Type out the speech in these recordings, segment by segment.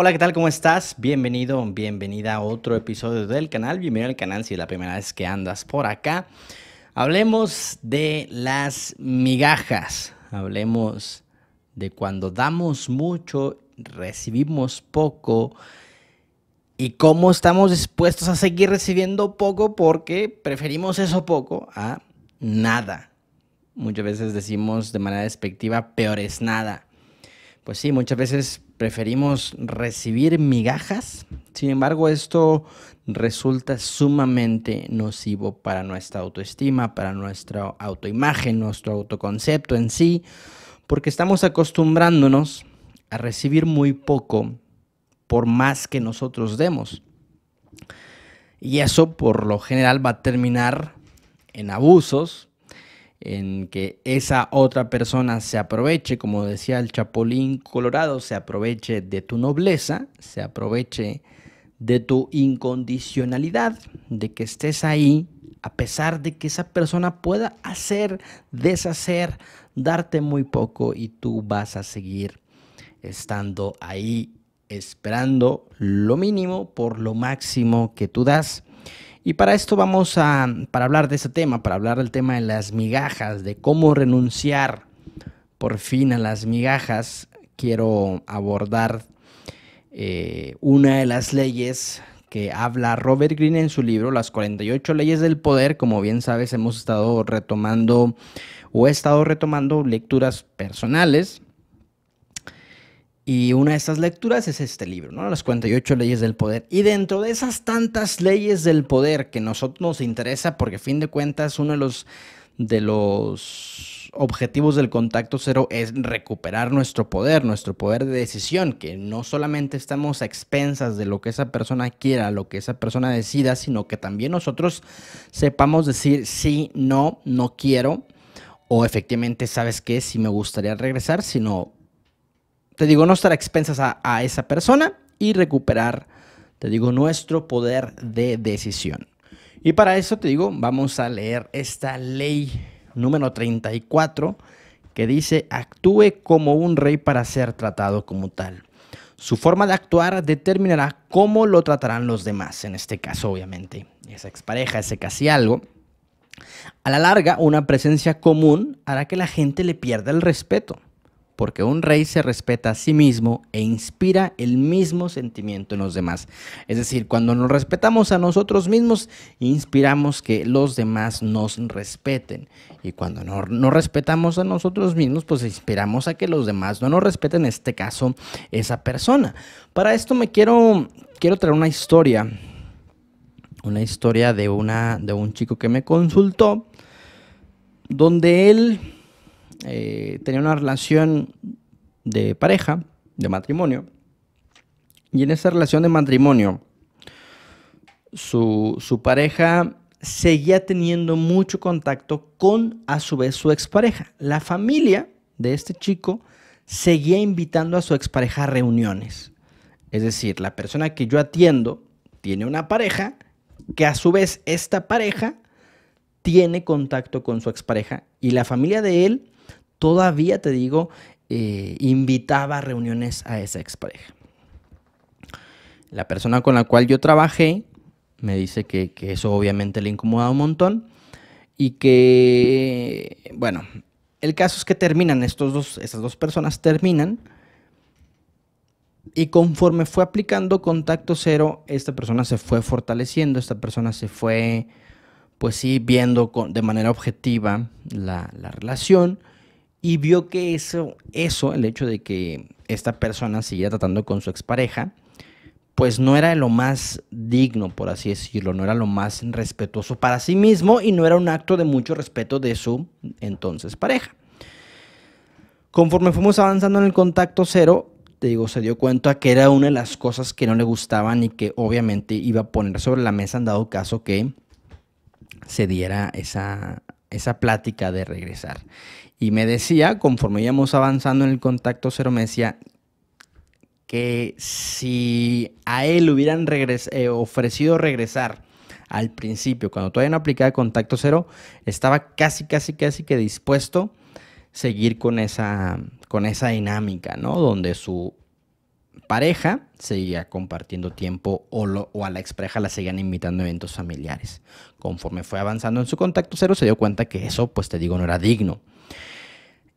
Hola, ¿qué tal? ¿Cómo estás? Bienvenido, bienvenida a otro episodio del canal. Bienvenido al canal si es la primera vez que andas por acá. Hablemos de las migajas. Hablemos de cuando damos mucho, recibimos poco. Y cómo estamos dispuestos a seguir recibiendo poco porque preferimos eso poco a nada. Muchas veces decimos de manera despectiva, peor es nada. Pues sí, muchas veces preferimos recibir migajas. Sin embargo, esto resulta sumamente nocivo para nuestra autoestima, para nuestra autoimagen, nuestro autoconcepto en sí, porque estamos acostumbrándonos a recibir muy poco por más que nosotros demos. Y eso por lo general va a terminar en abusos, en que esa otra persona se aproveche, como decía el Chapolín Colorado, se aproveche de tu nobleza, se aproveche de tu incondicionalidad, de que estés ahí, a pesar de que esa persona pueda hacer, deshacer, darte muy poco y tú vas a seguir estando ahí esperando lo mínimo por lo máximo que tú das. Y para esto vamos a, para hablar de ese tema, para hablar del tema de las migajas, de cómo renunciar por fin a las migajas, quiero abordar eh, una de las leyes que habla Robert Greene en su libro, Las 48 leyes del poder. Como bien sabes, hemos estado retomando o he estado retomando lecturas personales y una de estas lecturas es este libro, ¿no? Las 48 leyes del poder. Y dentro de esas tantas leyes del poder que a nosotros nos interesa, porque a fin de cuentas uno de los, de los objetivos del contacto cero es recuperar nuestro poder, nuestro poder de decisión, que no solamente estamos a expensas de lo que esa persona quiera, lo que esa persona decida, sino que también nosotros sepamos decir sí, no, no quiero, o efectivamente sabes qué? si me gustaría regresar, sino te digo, no estar expensas a, a esa persona y recuperar, te digo, nuestro poder de decisión. Y para eso, te digo, vamos a leer esta ley número 34 que dice, actúe como un rey para ser tratado como tal. Su forma de actuar determinará cómo lo tratarán los demás, en este caso obviamente, esa expareja, ese casi algo. A la larga, una presencia común hará que la gente le pierda el respeto porque un rey se respeta a sí mismo e inspira el mismo sentimiento en los demás. Es decir, cuando nos respetamos a nosotros mismos, inspiramos que los demás nos respeten. Y cuando no nos respetamos a nosotros mismos, pues inspiramos a que los demás no nos respeten, en este caso, esa persona. Para esto me quiero, quiero traer una historia, una historia de, una, de un chico que me consultó, donde él eh, tenía una relación de pareja, de matrimonio, y en esa relación de matrimonio, su, su pareja seguía teniendo mucho contacto con, a su vez, su expareja. La familia de este chico seguía invitando a su expareja a reuniones. Es decir, la persona que yo atiendo tiene una pareja que a su vez esta pareja tiene contacto con su expareja y la familia de él todavía te digo, eh, invitaba a reuniones a esa expareja. La persona con la cual yo trabajé me dice que, eso obviamente le incomodaba un montón y que, bueno, el caso es que terminan, estos dos, esas dos personas terminan y conforme fue aplicando contacto cero, esta persona se fue fortaleciendo, esta persona se fue, pues sí, viendo con, de manera objetiva la, la relación y vio que eso, eso, el hecho de que esta persona siguiera tratando con su expareja, pues no era lo más digno, por así decirlo, no era lo más respetuoso para sí mismo y no era un acto de mucho respeto de su entonces pareja. Conforme fuimos avanzando en el contacto cero, te digo, se dio cuenta que era una de las cosas que no le gustaban y que obviamente iba a poner sobre la mesa en dado caso que se diera esa, esa plática de regresar. Y me decía, conforme íbamos avanzando en el contacto cero, me decía que si a él hubieran eh, ofrecido regresar al principio, cuando todavía no aplicaba contacto cero, estaba casi, casi, casi que dispuesto a seguir con esa, con esa dinámica, ¿no? Donde su pareja seguía compartiendo tiempo o, a la expareja la seguían invitando a eventos familiares. Conforme fue avanzando en su contacto cero, se dio cuenta que eso, pues te digo, no era digno.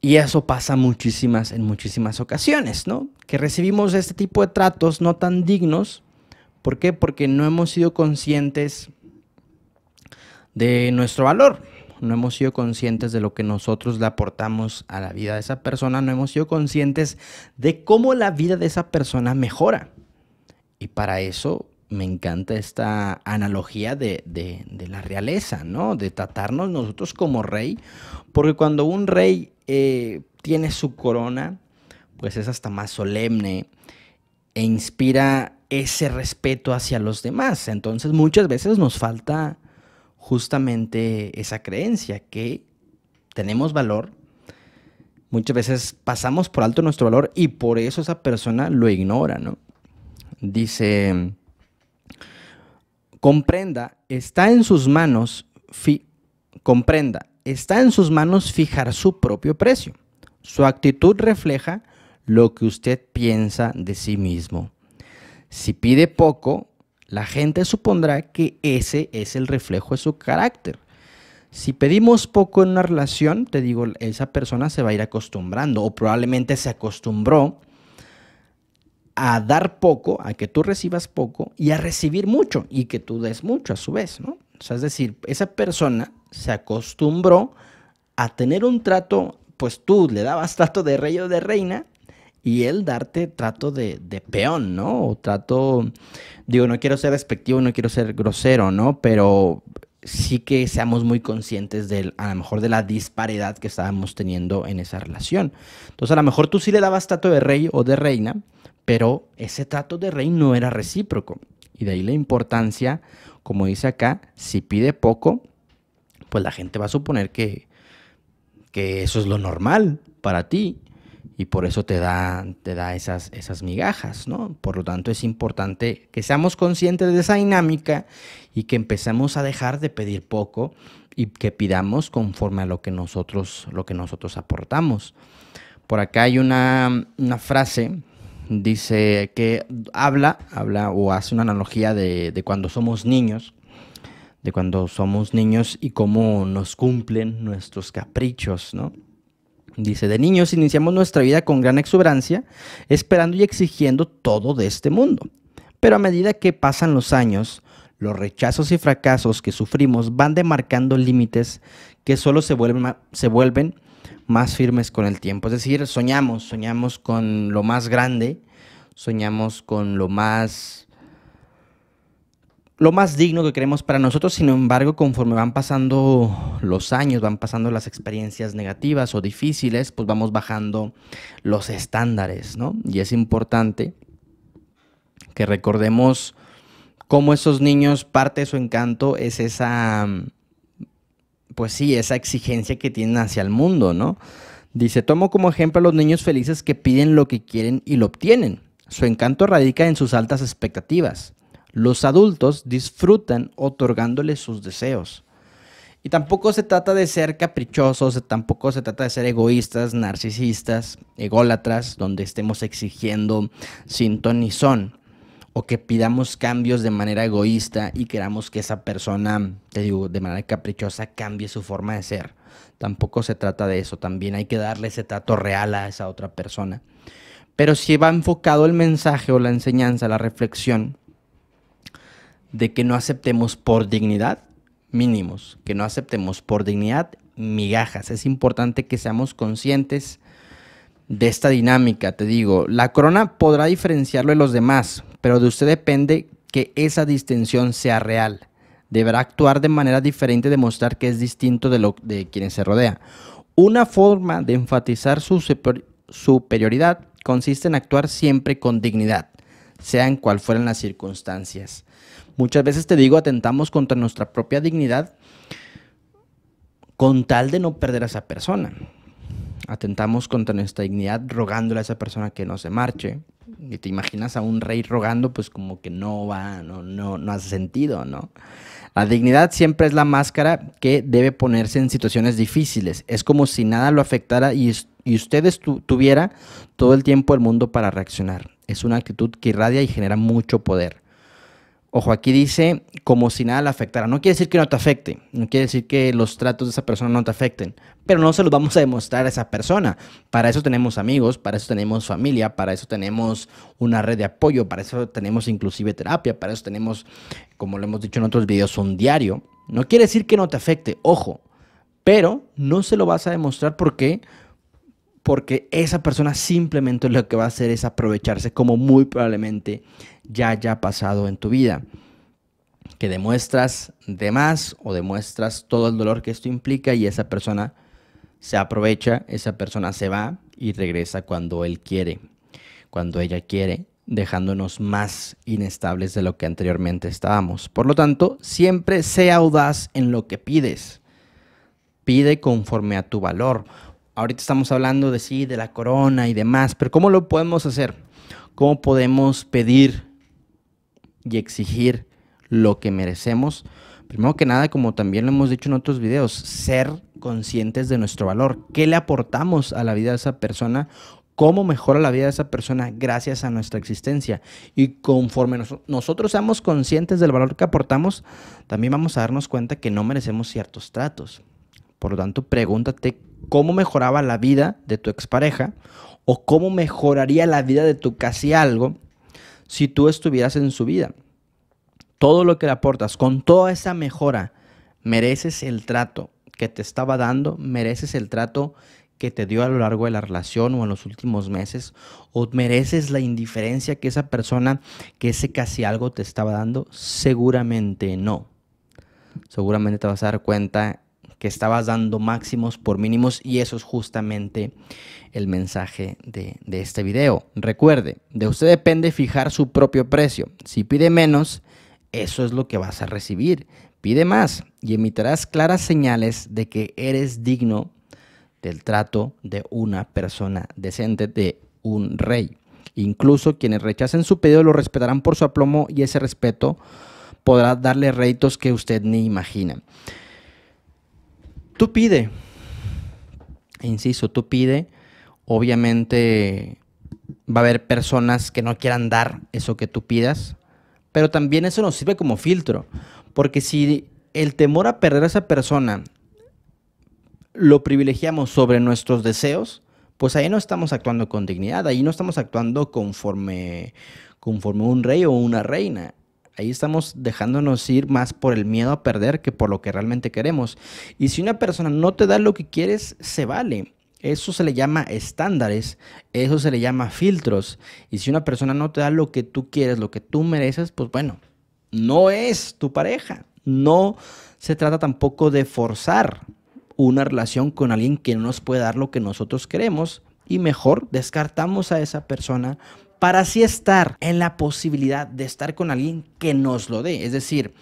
Y eso pasa muchísimas, en muchísimas ocasiones, ¿no? Que recibimos este tipo de tratos no tan dignos. ¿Por qué? Porque no hemos sido conscientes de nuestro valor. No hemos sido conscientes de lo que nosotros le aportamos a la vida de esa persona. No hemos sido conscientes de cómo la vida de esa persona mejora. Y para eso me encanta esta analogía de, la realeza, ¿no? De tratarnos nosotros como rey, porque cuando un rey eh, tiene su corona, pues es hasta más solemne e inspira ese respeto hacia los demás. Entonces muchas veces nos falta justamente esa creencia que tenemos valor, muchas veces pasamos por alto nuestro valor y por eso esa persona lo ignora, ¿no? Dice comprenda, está en sus manos, comprenda, está en sus manos fijar su propio precio. Su actitud refleja lo que usted piensa de sí mismo. Si pide poco, la gente supondrá que ese es el reflejo de su carácter. Si pedimos poco en una relación, te digo, esa persona se va a ir acostumbrando o probablemente se acostumbró a dar poco, a que tú recibas poco y a recibir mucho y que tú des mucho a su vez, ¿no? O sea, es decir, esa persona se acostumbró a tener un trato, pues tú le dabas trato de rey o de reina y él darte trato de, peón, ¿no? O trato, digo, no quiero ser despectivo, no quiero ser grosero, ¿no? Pero sí que seamos muy conscientes del, a lo mejor de la disparidad que estábamos teniendo en esa relación. Entonces, a lo mejor tú sí le dabas trato de rey o de reina, pero ese trato de rey no era recíproco. Y de ahí la importancia, como dice acá, si pide poco, pues la gente va a suponer que, que eso es lo normal para ti. Y por eso te da, te da esas, esas migajas, ¿no? Por lo tanto, es importante que seamos conscientes de esa dinámica y que empecemos a dejar de pedir poco y que pidamos conforme a lo que nosotros, lo que nosotros aportamos. Por acá hay una, una frase dice que habla, habla o hace una analogía de, de cuando somos niños, de cuando somos niños y cómo nos cumplen nuestros caprichos, ¿no? Dice, de niños iniciamos nuestra vida con gran exuberancia, esperando y exigiendo todo de este mundo. Pero a medida que pasan los años, los rechazos y fracasos que sufrimos van demarcando límites que solo se vuelven, se vuelven más firmes con el tiempo. Es decir, soñamos, soñamos con lo más grande, soñamos con lo más lo más digno que queremos para nosotros, sin embargo, conforme van pasando los años, van pasando las experiencias negativas o difíciles, pues vamos bajando los estándares, ¿no? Y es importante que recordemos cómo esos niños, parte de su encanto es esa pues sí, esa exigencia que tienen hacia el mundo, ¿no? Dice, tomo como ejemplo a los niños felices que piden lo que quieren y lo obtienen. Su encanto radica en sus altas expectativas. Los adultos disfrutan otorgándoles sus deseos. Y tampoco se trata de ser caprichosos, tampoco se trata de ser egoístas, narcisistas, ególatras, donde estemos exigiendo sin ton ni son o que pidamos cambios de manera egoísta y queramos que esa persona, te digo, de manera caprichosa cambie su forma de ser. Tampoco se trata de eso, también hay que darle ese trato real a esa otra persona. Pero si va enfocado el mensaje o la enseñanza, la reflexión, de que no aceptemos por dignidad mínimos, que no aceptemos por dignidad migajas. Es importante que seamos conscientes de esta dinámica, te digo. La corona podrá diferenciarlo de los demás, pero de usted depende que esa distinción sea real. Deberá actuar de manera diferente, demostrar que es distinto de, lo, de quienes se rodea. Una forma de enfatizar su superioridad consiste en actuar siempre con dignidad, sean cual fueran las circunstancias. Muchas veces te digo, atentamos contra nuestra propia dignidad con tal de no perder a esa persona. Atentamos contra nuestra dignidad rogándole a esa persona que no se marche, y te imaginas a un rey rogando, pues como que no va, no, no, no hace sentido, ¿no? La dignidad siempre es la máscara que debe ponerse en situaciones difíciles. Es como si nada lo afectara y, y usted tuviera todo el tiempo el mundo para reaccionar. Es una actitud que irradia y genera mucho poder. Ojo, aquí dice como si nada la afectara. No quiere decir que no te afecte, no quiere decir que los tratos de esa persona no te afecten, pero no se los vamos a demostrar a esa persona. Para eso tenemos amigos, para eso tenemos familia, para eso tenemos una red de apoyo, para eso tenemos inclusive terapia, para eso tenemos, como lo hemos dicho en otros videos, un diario. No quiere decir que no te afecte, ojo, pero no se lo vas a demostrar porque porque esa persona simplemente lo que va a hacer es aprovecharse como muy probablemente ya haya pasado en tu vida. Que demuestras de más o demuestras todo el dolor que esto implica y esa persona se aprovecha, esa persona se va y regresa cuando él quiere, cuando ella quiere, dejándonos más inestables de lo que anteriormente estábamos. Por lo tanto, siempre sea audaz en lo que pides. Pide conforme a tu valor ahorita estamos hablando de sí, de la corona y demás, pero ¿cómo lo podemos hacer? ¿Cómo podemos pedir y exigir lo que merecemos? Primero que nada, como también lo hemos dicho en otros videos, ser conscientes de nuestro valor. ¿Qué le aportamos a la vida de esa persona? ¿Cómo mejora la vida de esa persona gracias a nuestra existencia? Y conforme nosotros seamos conscientes del valor que aportamos, también vamos a darnos cuenta que no merecemos ciertos tratos. Por lo tanto, pregúntate cómo mejoraba la vida de tu expareja o cómo mejoraría la vida de tu casi algo si tú estuvieras en su vida. Todo lo que le aportas, con toda esa mejora, mereces el trato que te estaba dando, mereces el trato que te dio a lo largo de la relación o en los últimos meses, o mereces la indiferencia que esa persona, que ese casi algo te estaba dando, seguramente no. Seguramente te vas a dar cuenta que estabas dando máximos por mínimos y eso es justamente el mensaje de, este video. Recuerde, de usted depende fijar su propio precio. Si pide menos, eso es lo que vas a recibir. Pide más y emitirás claras señales de que eres digno del trato de una persona decente, de un rey. Incluso quienes rechacen su pedido lo respetarán por su aplomo y ese respeto podrá darle réditos que usted ni imagina. Tú pide, inciso, tú pide, obviamente va a haber personas que no quieran dar eso que tú pidas, pero también eso nos sirve como filtro, porque si el temor a perder a esa persona lo privilegiamos sobre nuestros deseos, pues ahí no estamos actuando con dignidad, ahí no estamos actuando conforme, conforme un rey o una reina. Ahí estamos dejándonos ir más por el miedo a perder que por lo que realmente queremos. Y si una persona no te da lo que quieres, se vale. Eso se le llama estándares, eso se le llama filtros. Y si una persona no te da lo que tú quieres, lo que tú mereces, pues bueno, no es tu pareja. No se trata tampoco de forzar una relación con alguien que no nos puede dar lo que nosotros queremos y mejor descartamos a esa persona para así estar en la posibilidad de estar con alguien que nos lo dé. Es decir,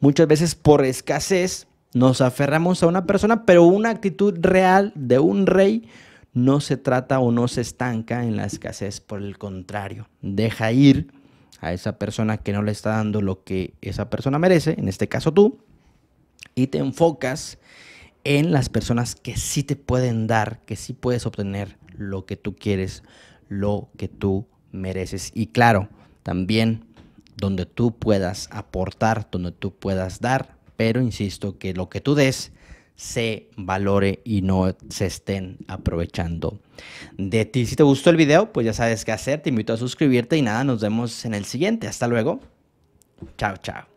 muchas veces por escasez nos aferramos a una persona, pero una actitud real de un rey no se trata o no se estanca en la escasez, por el contrario, deja ir a esa persona que no le está dando lo que esa persona merece, en este caso tú, y te enfocas en las personas que sí te pueden dar, que sí puedes obtener lo que tú quieres, lo que tú mereces. Y claro, también donde tú puedas aportar, donde tú puedas dar, pero insisto que lo que tú des se valore y no se estén aprovechando de ti. Si te gustó el video, pues ya sabes qué hacer, te invito a suscribirte y nada, nos vemos en el siguiente. Hasta luego. Chao, chao.